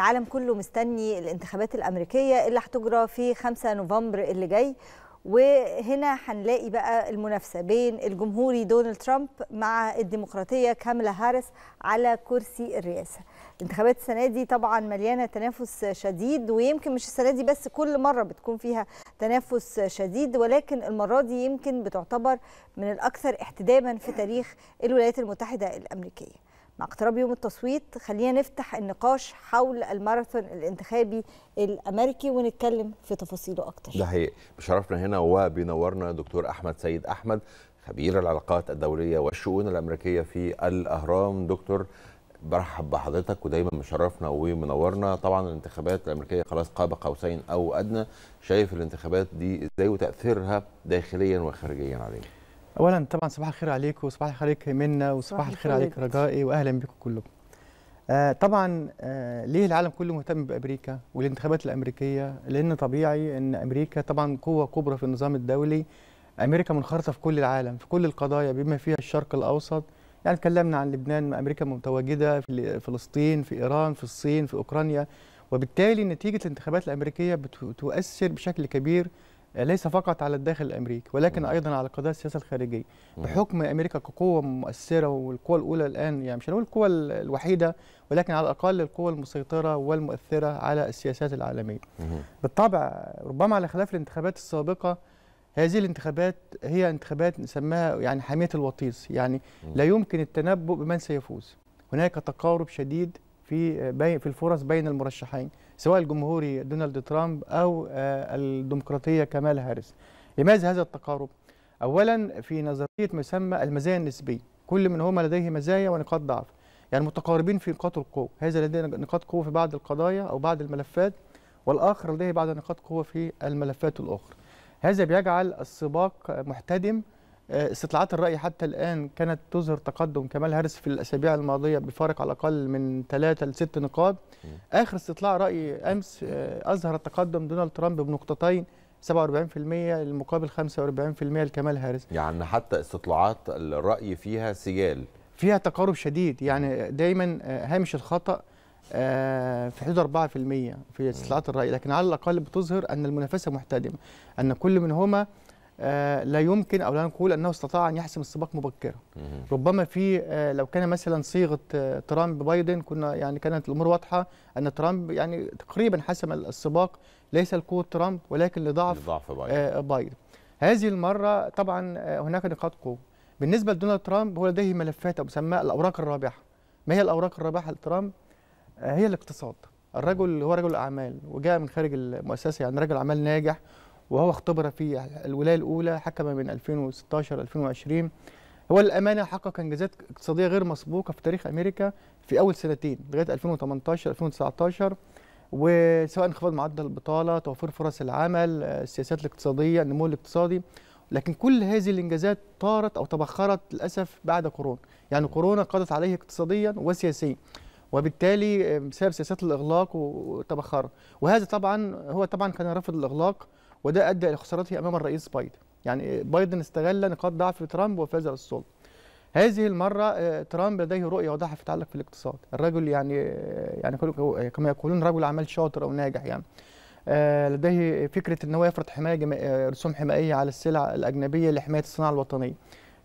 العالم كله مستني الانتخابات الامريكيه اللي هتجرى في 5 نوفمبر اللي جاي وهنا هنلاقي بقى المنافسه بين الجمهوري دونالد ترامب مع الديمقراطيه كاملا هاريس على كرسي الرئاسه. الانتخابات السنه دي طبعا مليانه تنافس شديد ويمكن مش السنه دي بس كل مره بتكون فيها تنافس شديد ولكن المره دي يمكن بتعتبر من الاكثر احتداما في تاريخ الولايات المتحده الامريكيه. مع اقتراب يوم التصويت خلينا نفتح النقاش حول الماراثون الانتخابي الامريكي ونتكلم في تفاصيله اكتر. ده حقيقي بشرفنا هنا وبينورنا دكتور احمد سيد احمد خبير العلاقات الدوليه والشؤون الامريكيه في الاهرام دكتور برحب بحضرتك ودايما مشرفنا ومنورنا طبعا الانتخابات الامريكيه خلاص قاب قوسين او ادنى شايف الانتخابات دي ازاي وتاثيرها داخليا وخارجيا علينا اولا طبعا صباح الخير عليك وصباح الخير عليك منا وصباح الخير عليك رجائي واهلا بكم كلكم آه طبعا آه ليه العالم كله مهتم بامريكا والانتخابات الامريكيه لان طبيعي ان امريكا طبعا قوه كبرى في النظام الدولي امريكا منخرطه في كل العالم في كل القضايا بما فيها الشرق الاوسط يعني اتكلمنا عن لبنان امريكا متواجده في فلسطين في ايران في الصين في اوكرانيا وبالتالي نتيجه الانتخابات الامريكيه بتؤثر بشكل كبير ليس فقط على الداخل الامريكي ولكن ايضا على قضايا السياسه الخارجيه بحكم امريكا كقوه مؤثره والقوه الاولى الان يعني مش هنقول القوه الوحيده ولكن على الاقل القوه المسيطره والمؤثره على السياسات العالميه. بالطبع ربما على خلاف الانتخابات السابقه هذه الانتخابات هي انتخابات نسميها يعني حاميه الوطيس يعني لا يمكن التنبؤ بمن سيفوز. هناك تقارب شديد في آه، في الفرص بين المرشحين سواء الجمهوري دونالد ترامب او آه، الديمقراطيه كمال هاريس. لماذا هذا التقارب؟ اولا في نظريه ما يسمى المزايا النسبيه، كل منهما لديه مزايا ونقاط ضعف. يعني متقاربين في نقاط القوه، هذا لديه نقاط قوه في بعض القضايا او بعض الملفات والاخر لديه بعض نقاط قوه في الملفات الاخرى. هذا بيجعل السباق محتدم آه، استطلاعات الرأي حتى الآن كانت تظهر تقدم كمال هارس في الأسابيع الماضية بفارق على الأقل من 3 ل 6 نقاط آخر استطلاع رأي أمس آه، أظهر تقدم دونالد ترامب بنقطتين 47% المقابل 45% لكمال هارس يعني حتى استطلاعات الرأي فيها سجال فيها تقارب شديد يعني دايما آه، هامش الخطأ في حدود 4% في استطلاعات الرأي لكن على الأقل بتظهر أن المنافسة محتدمة أن كل منهما آه، لا يمكن او لا نقول انه استطاع ان يحسم السباق مبكرا ربما في آه، لو كان مثلا صيغه آه، ترامب بايدن كنا يعني كانت الامور واضحه ان ترامب يعني تقريبا حسم السباق ليس لقوه ترامب ولكن لضعف, لضعف بايدن. بايدن هذه المره طبعا هناك نقاط قوه بالنسبه لدونالد ترامب هو لديه ملفات او مسمى الاوراق الرابحه ما هي الاوراق الرابحه لترامب هي الاقتصاد الرجل هو رجل اعمال وجاء من خارج المؤسسه يعني رجل اعمال ناجح وهو اختبر في الولايه الاولى حكم من 2016 2020 هو الامانه حقق انجازات اقتصاديه غير مسبوقه في تاريخ امريكا في اول سنتين لغايه 2018 2019 وسواء انخفاض معدل البطاله توفير فرص العمل السياسات الاقتصاديه النمو الاقتصادي لكن كل هذه الانجازات طارت او تبخرت للاسف بعد كورونا يعني كورونا قضت عليه اقتصاديا وسياسيا وبالتالي آه، بسبب سياسات الاغلاق وتبخر وهذا طبعا هو طبعا كان رافض الاغلاق وده ادى الى خسارته امام الرئيس بايدن يعني بايدن استغل نقاط ضعف ترامب وفاز السلطه هذه المرة آه، ترامب لديه رؤية واضحة في في الاقتصاد، الرجل يعني آه، يعني كما يقولون رجل أعمال شاطر أو ناجح يعني. آه، لديه فكرة إن هو يفرض حماية رسوم حمائية على السلع الأجنبية لحماية الصناعة الوطنية.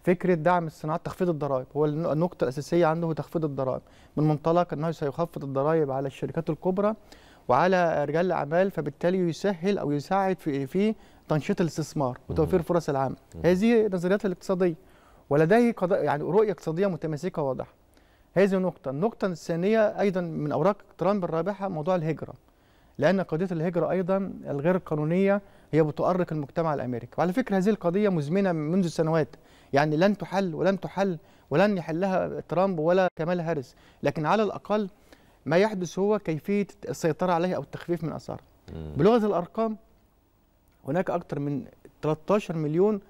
فكرة دعم الصناعات تخفيض الضرائب، هو النقطة الأساسية عنده تخفيض الضرائب، من منطلق أنه سيخفض الضرائب على الشركات الكبرى وعلى رجال الاعمال فبالتالي يسهل او يساعد في إيه؟ في تنشيط الاستثمار وتوفير فرص العمل هذه نظريات الاقتصاديه ولديه يعني رؤيه اقتصاديه متماسكه واضحه هذه نقطة، النقطة الثانية أيضا من أوراق ترامب الرابحة موضوع الهجرة. لأن قضية الهجرة أيضا الغير قانونية هي بتؤرق المجتمع الأمريكي، وعلى فكرة هذه القضية مزمنة منذ سنوات، يعني لن تحل ولن تحل ولن يحلها ترامب ولا كمال هاريس، لكن على الأقل ما يحدث هو كيفيه السيطره عليه او التخفيف من اثارها بلغه الارقام هناك اكثر من 13 مليون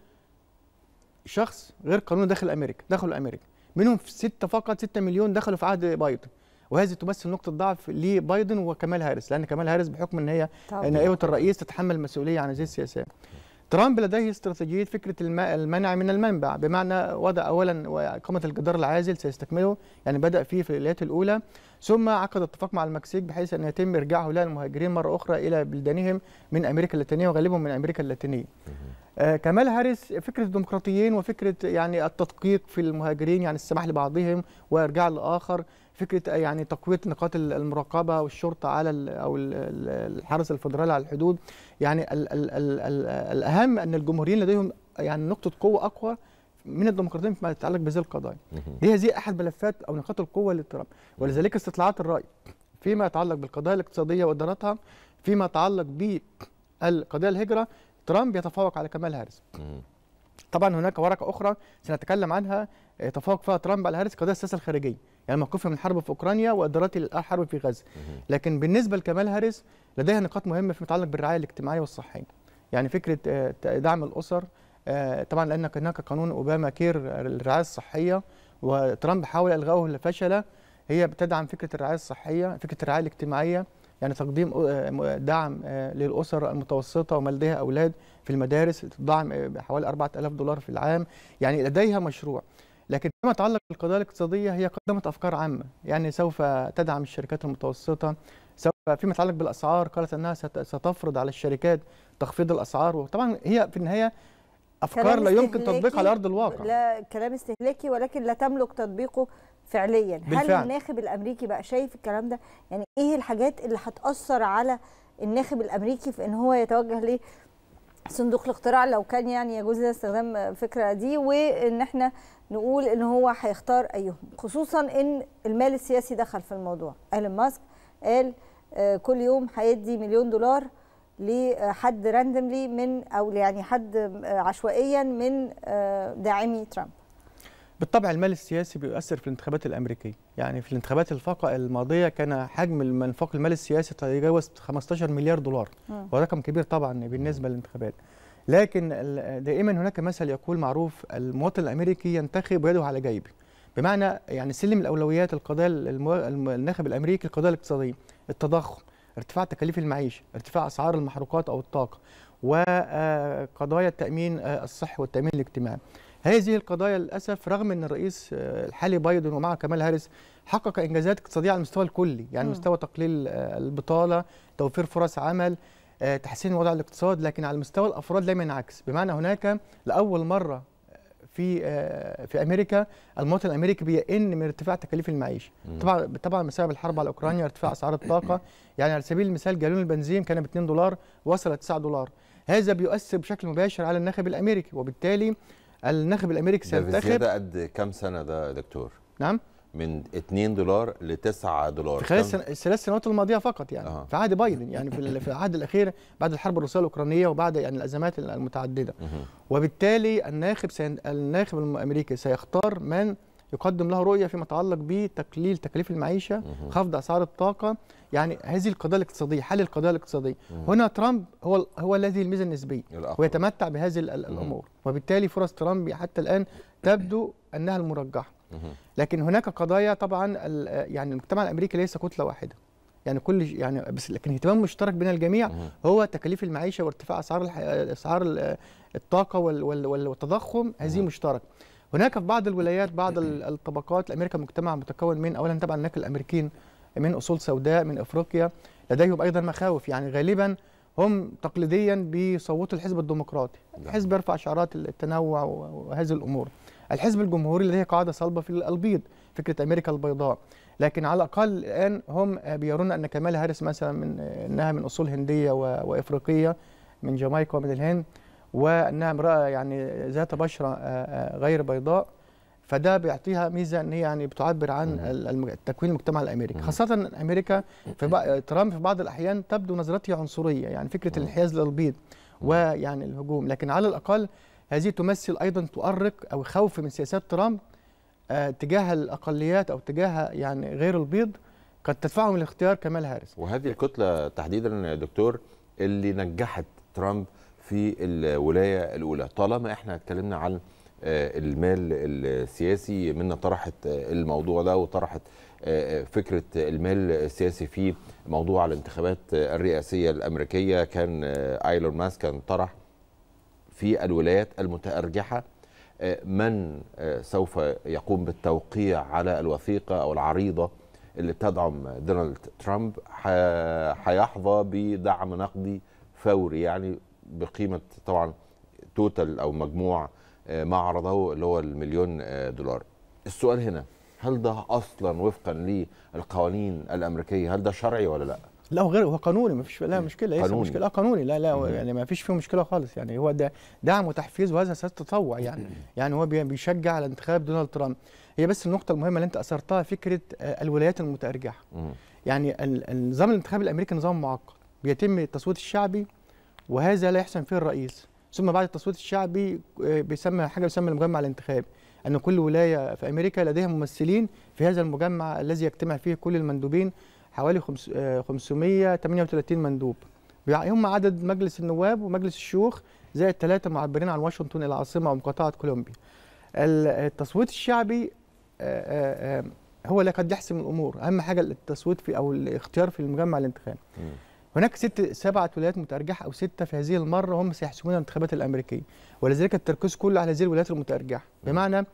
شخص غير قانوني داخل امريكا دخلوا امريكا منهم ستة فقط 6 مليون دخلوا في عهد بايدن وهذه تمثل نقطة ضعف لبايدن وكمال هارس لأن كمال هارس بحكم أن هي نائبة الرئيس تتحمل مسؤوليه عن هذه السياسات ترامب لديه استراتيجية فكرة المنع من المنبع بمعنى وضع أولا وإقامة الجدار العازل سيستكمله يعني بدأ فيه في الولايات الأولى ثم عقد اتفاق مع المكسيك بحيث أن يتم إرجاع هؤلاء المهاجرين مرة أخرى إلى بلدانهم من أمريكا اللاتينية وغالبهم من أمريكا اللاتينية آه كمال هاريس فكرة الديمقراطيين وفكرة يعني التدقيق في المهاجرين يعني السماح لبعضهم وإرجاع الآخر فكره يعني تقويه نقاط المراقبه والشرطه على او الحرس الفدرالي على الحدود يعني الـ الـ الـ الـ الاهم ان الجمهوريين لديهم يعني نقطه قوه اقوى من الديمقراطيين فيما يتعلق بهذه القضايا دي هذه احد ملفات او نقاط القوه لترامب ولذلك استطلاعات الراي فيما يتعلق بالقضايا الاقتصاديه وادارتها فيما يتعلق بقضايا الهجره ترامب يتفوق على كمال هاريس طبعا هناك ورقه اخرى سنتكلم عنها يتفوق فيها ترامب على هاريس قضايا السياسه الخارجيه يعني موقفها من الحرب في اوكرانيا وادارات الحرب في غزه لكن بالنسبه لكمال هاريس لديها نقاط مهمه فيما يتعلق بالرعايه الاجتماعيه والصحيه يعني فكره آه، دعم الاسر آه، طبعا لان هناك قانون اوباما كير للرعايه الصحيه وترامب حاول الغائه فشل هي بتدعم فكره الرعايه الصحيه فكره الرعايه الاجتماعيه يعني تقديم آه، دعم للاسر المتوسطه وما لديها اولاد في المدارس دعم حوالي 4000 دولار في العام يعني لديها مشروع لكن فيما يتعلق بالقضايا الاقتصاديه هي قدمت افكار عامه يعني سوف تدعم الشركات المتوسطه سوف فيما يتعلق بالاسعار قالت انها ستفرض على الشركات تخفيض الاسعار وطبعا هي في النهايه افكار لا يمكن تطبيقها على ارض الواقع لا كلام استهلاكي ولكن لا تملك تطبيقه فعليا بالفعل. هل الناخب الامريكي بقى شايف الكلام ده يعني ايه الحاجات اللي هتاثر على الناخب الامريكي في ان هو يتوجه ليه صندوق الاقتراع لو كان يعني يجوز لنا استخدام الفكره دي وان احنا نقول ان هو هيختار ايهم خصوصا ان المال السياسي دخل في الموضوع ايلون ماسك قال آه، كل يوم هيدي مليون دولار لحد راندملي من او يعني حد آه، عشوائيا من آه، داعمي ترامب بالطبع المال السياسي بيؤثر في الانتخابات الامريكيه يعني في الانتخابات الفاقه الماضيه كان حجم المنفق المال السياسي تجاوز 15 مليار دولار آه. ورقم كبير طبعا بالنسبه للانتخابات لكن دائما هناك مثل يقول معروف المواطن الامريكي ينتخب يده على جيبه بمعنى يعني سلم الاولويات القضايا الناخب الامريكي القضايا الاقتصاديه التضخم ارتفاع تكاليف المعيشه ارتفاع اسعار المحروقات او الطاقه وقضايا آه، التامين آه، الصحي والتامين الاجتماعي هذه القضايا للاسف رغم ان الرئيس آه، الحالي بايدن ومعه كمال هاريس حقق انجازات اقتصاديه على المستوى الكلي يعني م. مستوى تقليل آه، البطاله توفير فرص عمل آه، تحسين وضع الاقتصاد لكن على مستوى الافراد لا ينعكس بمعنى هناك لاول مره في في امريكا المواطن الامريكي بيئن من ارتفاع تكاليف المعيشه طبعا طبعا بسبب الحرب على اوكرانيا ارتفاع اسعار الطاقه يعني على سبيل المثال جالون البنزين كان ب 2 دولار وصل 9 دولار هذا بيؤثر بشكل مباشر على الناخب الامريكي وبالتالي الناخب الامريكي سينتخب ده قد كام سنه ده يا دكتور؟ نعم من 2 دولار ل 9 دولار في خلال الثلاث سنوات الماضيه فقط يعني أه. في عهد بايدن يعني في العهد الاخير بعد الحرب الروسيه الاوكرانيه وبعد يعني الازمات المتعدده وبالتالي الناخب سين... الناخب الامريكي سيختار من يقدم لها رؤيه فيما يتعلق بتقليل تكاليف المعيشه خفض اسعار الطاقه يعني هذه القضايا الاقتصاديه حل القضايا الاقتصاديه هنا ترامب هو هو الذي الميزه النسبيه ويتمتع بهذه الامور وبالتالي فرص ترامب حتى الان تبدو انها المرجحه لكن هناك قضايا طبعا يعني المجتمع الامريكي ليس كتله واحده يعني كل يعني بس لكن اهتمام مشترك بين الجميع هو تكاليف المعيشه وارتفاع اسعار اسعار الطاقه والتضخم هذه مشترك هناك في بعض الولايات بعض الطبقات الامريكا مجتمع متكون من اولا طبعا هناك الامريكيين من اصول سوداء من افريقيا لديهم ايضا مخاوف يعني غالبا هم تقليديا بيصوتوا الحزب الديمقراطي نعم. الحزب يرفع شعارات التنوع وهذه الامور الحزب الجمهوري لديه قاعده صلبه في البيض فكره امريكا البيضاء لكن على الاقل الان هم بيرون ان كمال هاريس مثلا من انها من اصول هنديه وافريقيه من جامايكا ومن الهند وانها امراه يعني ذات بشره آه، آه، غير بيضاء فده بيعطيها ميزه ان هي يعني بتعبر عن تكوين المجتمع الامريكي خاصه ان امريكا في ترامب في بعض الاحيان تبدو نظرته عنصريه يعني فكره الانحياز للبيض ويعني الهجوم لكن على الاقل هذه تمثل ايضا تؤرق او خوف من سياسات ترامب آه، تجاه الاقليات او تجاه يعني غير البيض قد تدفعهم لاختيار كمال هارس وهذه الكتله تحديدا دكتور اللي نجحت ترامب في الولايه الاولى طالما احنا اتكلمنا عن آه، المال السياسي منا طرحت آه، الموضوع ده وطرحت آه، فكره المال السياسي في موضوع الانتخابات الرئاسيه الامريكيه كان ايلون ماسك كان طرح في الولايات المتارجحه من سوف يقوم بالتوقيع على الوثيقه او العريضه اللي بتدعم دونالد ترامب حيحظى بدعم نقدي فوري يعني بقيمه طبعا توتال او مجموع آه، معرضه اللي هو المليون آه، دولار السؤال هنا هل ده اصلا وفقا للقوانين الامريكيه هل ده شرعي ولا لا لا هو غير هو قانوني ما فيش لا مشكله ليس قانوني. مشكله آه، قانوني لا لا يعني ما فيش فيه مشكله خالص يعني هو ده دعم وتحفيز وهذا اساس تطوع يعني يعني هو بيشجع على انتخاب دونالد ترامب هي بس النقطه المهمه اللي انت اثرتها فكره الولايات المتارجحه يعني النظام الانتخابي الامريكي نظام معقد بيتم التصويت الشعبي وهذا لا يحسن فيه الرئيس ثم بعد التصويت الشعبي آه، بيسمى حاجه بيسمى المجمع الانتخابي ان كل ولايه في امريكا لديها ممثلين في هذا المجمع الذي يجتمع فيه كل المندوبين حوالي 538 آه، مندوب هم عدد مجلس النواب ومجلس الشيوخ زائد ثلاثه معبرين عن واشنطن العاصمه ومقاطعه كولومبيا التصويت الشعبي آه، هو اللي قد يحسم الامور اهم حاجه التصويت في او الاختيار في المجمع الانتخابي هناك ست سبعة ولايات متأرجحة أو ستة في هذه المرة هم سيحسمون الانتخابات الأمريكيه ولذلك التركيز كله على هذه الولايات المتأرجحة بمعنى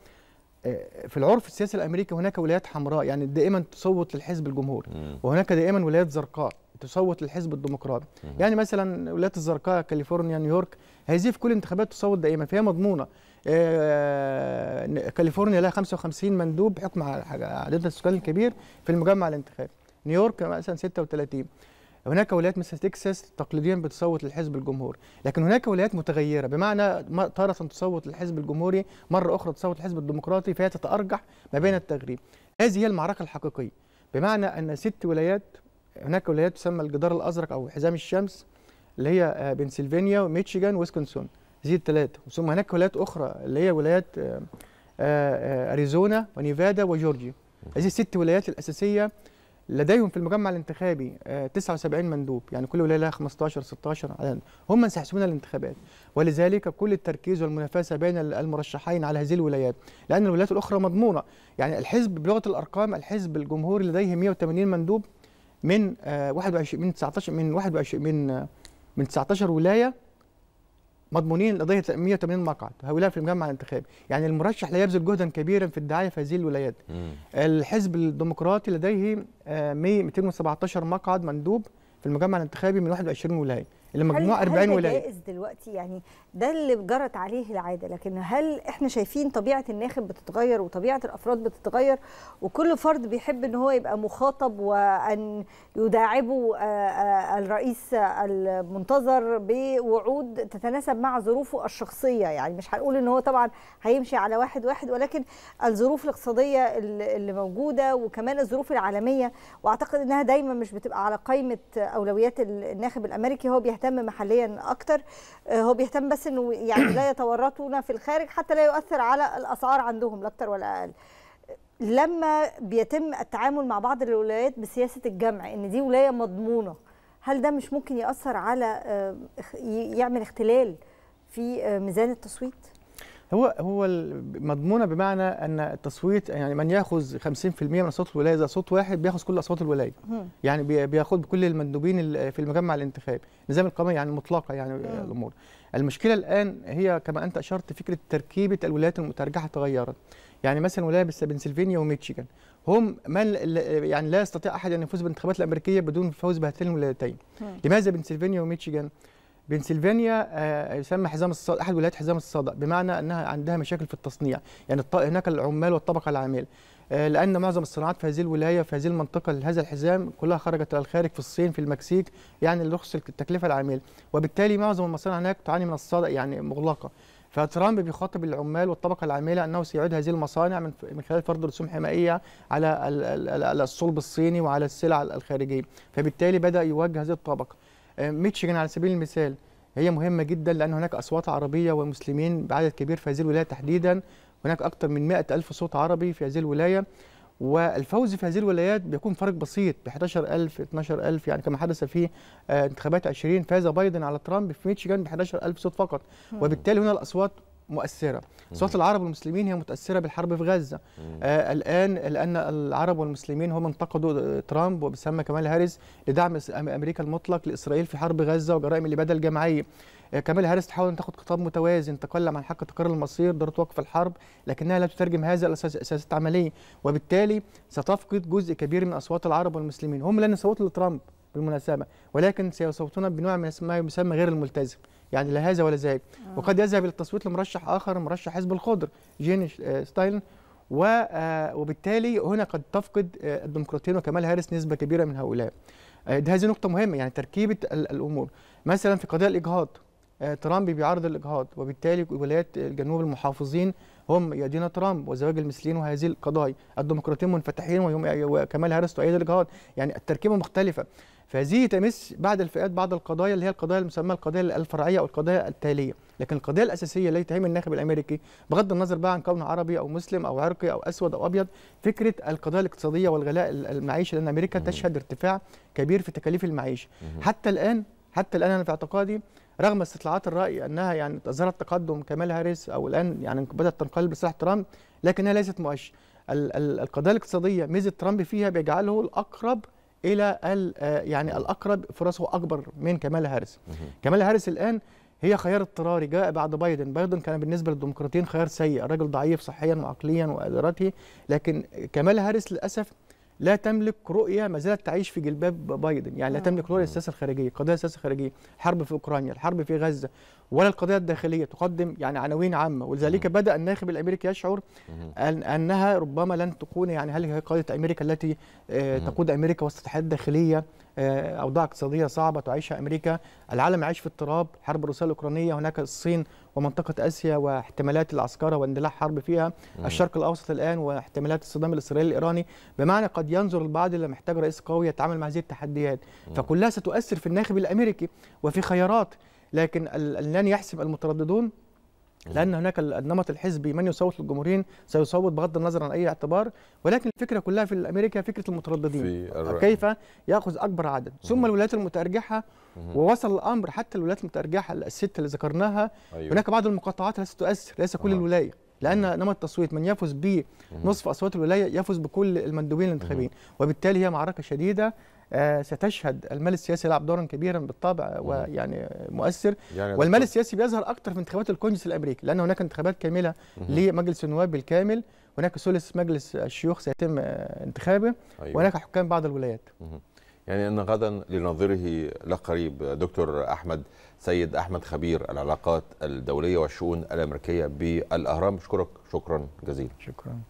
آه، في العرف السياسي الامريكي هناك ولايات حمراء يعني دائما تصوت للحزب الجمهوري وهناك دائما ولايات زرقاء تصوت للحزب الديمقراطي يعني مثلا ولايات الزرقاء كاليفورنيا نيويورك هذه في كل الانتخابات تصوت دائما فهي مضمونه آه، كاليفورنيا لها 55 مندوب بحكم عدد السكان الكبير في المجمع الانتخابي نيويورك مثلا 36 هناك ولايات مثل تكساس تقليديا بتصوت للحزب الجمهوري لكن هناك ولايات متغيره بمعنى تاره تصوت للحزب الجمهوري مره اخرى تصوت للحزب الديمقراطي فهي تتارجح ما بين التغريب هذه هي المعركه الحقيقيه بمعنى ان ست ولايات هناك ولايات تسمى الجدار الازرق او حزام الشمس اللي هي آه، بنسلفانيا وميشيغان ويسكنسون هذه الثلاثه ثم هناك ولايات اخرى اللي هي ولايات آه، آه، اريزونا ونيفادا وجورجيا هذه الست ولايات الاساسيه لديهم في المجمع الانتخابي 79 آه، مندوب يعني كل ولايه لها 15 16 هم من سيحسمون الانتخابات ولذلك كل التركيز والمنافسه بين المرشحين على هذه الولايات لان الولايات الاخرى مضمونه يعني الحزب بلغه الارقام الحزب الجمهوري لديه 180 مندوب من 21 آه، من 19 من 21 من آه، من 19 ولايه مضمونين لقضية 180 مقعد هؤلاء في المجمع الانتخابي يعني المرشح لا يبذل جهدا كبيرا في الدعاية في هذه الولايات مم. الحزب الديمقراطي لديه 217 آه، مقعد مندوب في المجمع الانتخابي من 21 ولاية المجموع 40 ولايه هل جائز دلوقتي يعني ده اللي جرت عليه العاده لكن هل احنا شايفين طبيعه الناخب بتتغير وطبيعه الافراد بتتغير وكل فرد بيحب ان هو يبقى مخاطب وان يداعبه آه، آه، الرئيس المنتظر بوعود تتناسب مع ظروفه الشخصيه يعني مش هنقول ان هو طبعا هيمشي على واحد واحد ولكن الظروف الاقتصاديه اللي موجوده وكمان الظروف العالميه واعتقد انها دايما مش بتبقى على قائمه اولويات الناخب الامريكي هو بيهتم بيهتم محليا اكتر آه، هو بيهتم بس انه يعني لا يتورطون في الخارج حتى لا يؤثر على الاسعار عندهم لا اكتر ولا اقل لما بيتم التعامل مع بعض الولايات بسياسه الجمع ان دي ولايه مضمونه هل ده مش ممكن ياثر على آه، يعمل اختلال في آه، ميزان التصويت هو هو مضمونه بمعنى ان التصويت يعني من ياخذ 50% من اصوات الولايه اذا صوت واحد بياخذ كل اصوات الولايه يعني بياخذ بكل المندوبين في المجمع الانتخابي نظام القمه يعني مطلقه يعني الامور المشكله الان هي كما انت اشرت فكره تركيبه الولايات المترجحه تغيرت يعني مثلا ولايه بنسلفانيا وميتشيغان هم من يعني لا يستطيع احد ان يفوز بالانتخابات الامريكيه بدون الفوز بهاتين الولايتين لماذا بنسلفانيا وميتشيغان بنسلفانيا آه، يسمى حزام الصدأ احد ولايات حزام الصدأ بمعنى انها عندها مشاكل في التصنيع يعني هناك العمال والطبقه العامله آه، لان معظم الصناعات في هذه الولايه في هذه المنطقه لهذا الحزام كلها خرجت الى الخارج في الصين في المكسيك يعني لرخص التكلفه العامله وبالتالي معظم المصانع هناك تعاني من الصدأ يعني مغلقه فترامب بيخاطب العمال والطبقه العامله انه سيعيد هذه المصانع من خلال فرض رسوم حمائيه على الصلب الصيني وعلى السلع الخارجيه فبالتالي بدا يوجه هذه الطبقه آه، ميتشيغان على سبيل المثال هي مهمه جدا لان هناك اصوات عربيه ومسلمين بعدد كبير في هذه الولايه تحديدا هناك اكثر من 100 الف صوت عربي في هذه الولايه والفوز في هذه الولايات بيكون فرق بسيط ب 11000 12000 يعني كما حدث في آه، انتخابات 20 فاز بايدن على ترامب في ميتشيغان ب 11000 صوت فقط وبالتالي هنا الاصوات مؤثره صوت العرب والمسلمين هي متاثره بالحرب في غزه آه الان لان العرب والمسلمين هم انتقدوا ترامب وبسمى كمال هاريس لدعم امريكا المطلق لاسرائيل في حرب غزه وجرائم الاباده الجماعيه آه كمال هاريس تحاول ان تاخذ خطاب متوازن تكلم عن حق تقرير المصير ضروره وقف الحرب لكنها لا تترجم هذا الى سياسات عمليه وبالتالي ستفقد جزء كبير من اصوات العرب والمسلمين هم لن يصوتوا لترامب بالمناسبة ولكن سيصوتون بنوع من ما يسمى غير الملتزم يعني لا هذا ولا ذاك آه. وقد يذهب الى التصويت لمرشح آخر مرشح حزب الخضر جين آه، ستايلن آه، وبالتالي هنا قد تفقد الديمقراطيين وكمال هارس نسبة كبيرة من هؤلاء هذه نقطة مهمة يعني تركيبة الأمور مثلا في قضيه الإجهاض ترامب بيعارض الإجهاض وبالتالي ولايات الجنوب المحافظين هم يا دينا ترامب وزواج المثليين وهذه القضايا الديمقراطيين منفتحين وكمال هارس تؤيد الاجهاض يعني التركيبه مختلفه فهذه تمس بعض الفئات بعض القضايا اللي هي القضايا المسمى القضايا الفرعيه او القضايا التاليه لكن القضيه الاساسيه اللي تهم الناخب الامريكي بغض النظر بقى عن كونه عربي او مسلم او عرقي او اسود او ابيض فكره القضايا الاقتصاديه والغلاء المعيشي لان امريكا تشهد ارتفاع كبير في تكاليف المعيشه حتى الان حتى الان انا في اعتقادي رغم استطلاعات الرأي أنها يعني أظهرت تقدم كمال هاريس أو الآن يعني بدأت تنقلب لصالح ترامب لكنها ليست مؤشر القضايا الاقتصادية ميزة ترامب فيها بيجعله الأقرب إلى آه، يعني الأقرب فرصه أكبر من كمال هاريس كمال هاريس الآن هي خيار اضطراري جاء بعد بايدن بايدن كان بالنسبه للديمقراطيين خيار سيء الراجل ضعيف صحيا وعقليا وادراكي لكن كمال هاريس للاسف لا تملك رؤيه ما زالت تعيش في جلباب بايدن يعني لا آه. تملك رؤيه للسياسه آه. الخارجيه قضايا السياسه الخارجيه الحرب في اوكرانيا الحرب في غزه ولا القضية الداخلية تقدم يعني عناوين عامة ولذلك بدأ الناخب الأمريكي يشعر أن أنها ربما لن تكون يعني هل هي قادة أمريكا التي آه، تقود أمريكا وسط تحديات داخلية آه، أوضاع اقتصادية صعبة تعيشها أمريكا العالم يعيش في اضطراب حرب الروسية الأوكرانية هناك الصين ومنطقة آسيا واحتمالات العسكرة واندلاع حرب فيها الشرق الأوسط الآن واحتمالات الصدام الإسرائيلي الإيراني بمعنى قد ينظر البعض إلى محتاج رئيس قوي يتعامل مع هذه التحديات فكلها ستؤثر في الناخب الأمريكي وفي خيارات لكن لن يحسب المترددون لان هناك النمط الحزبي من يصوت للجمهوريين سيصوت بغض النظر عن اي اعتبار ولكن الفكره كلها في امريكا فكره المترددين كيف ياخذ اكبر عدد ثم الولايات المتارجحه ووصل الامر حتى الولايات المتارجحه الست اللي ذكرناها أيوة. هناك بعض المقاطعات ليست تؤثر ليس كل الولايه لان نمط التصويت من يفوز بنصف اصوات الولايه يفوز بكل المندوبين الانتخابيين وبالتالي هي معركه شديده آه، ستشهد المال السياسي يلعب دورا كبيرا بالطبع ويعني مؤثر يعني والمال السياسي بيظهر اكثر في انتخابات الكونجرس الامريكي لان هناك انتخابات كامله لمجلس النواب بالكامل هناك ثلث مجلس الشيوخ سيتم آه، انتخابه أيوة. وهناك حكام بعض الولايات يعني ان غدا لناظره لقريب دكتور احمد سيد احمد خبير العلاقات الدوليه والشؤون الامريكيه بالاهرام اشكرك شكرا جزيلا شكرا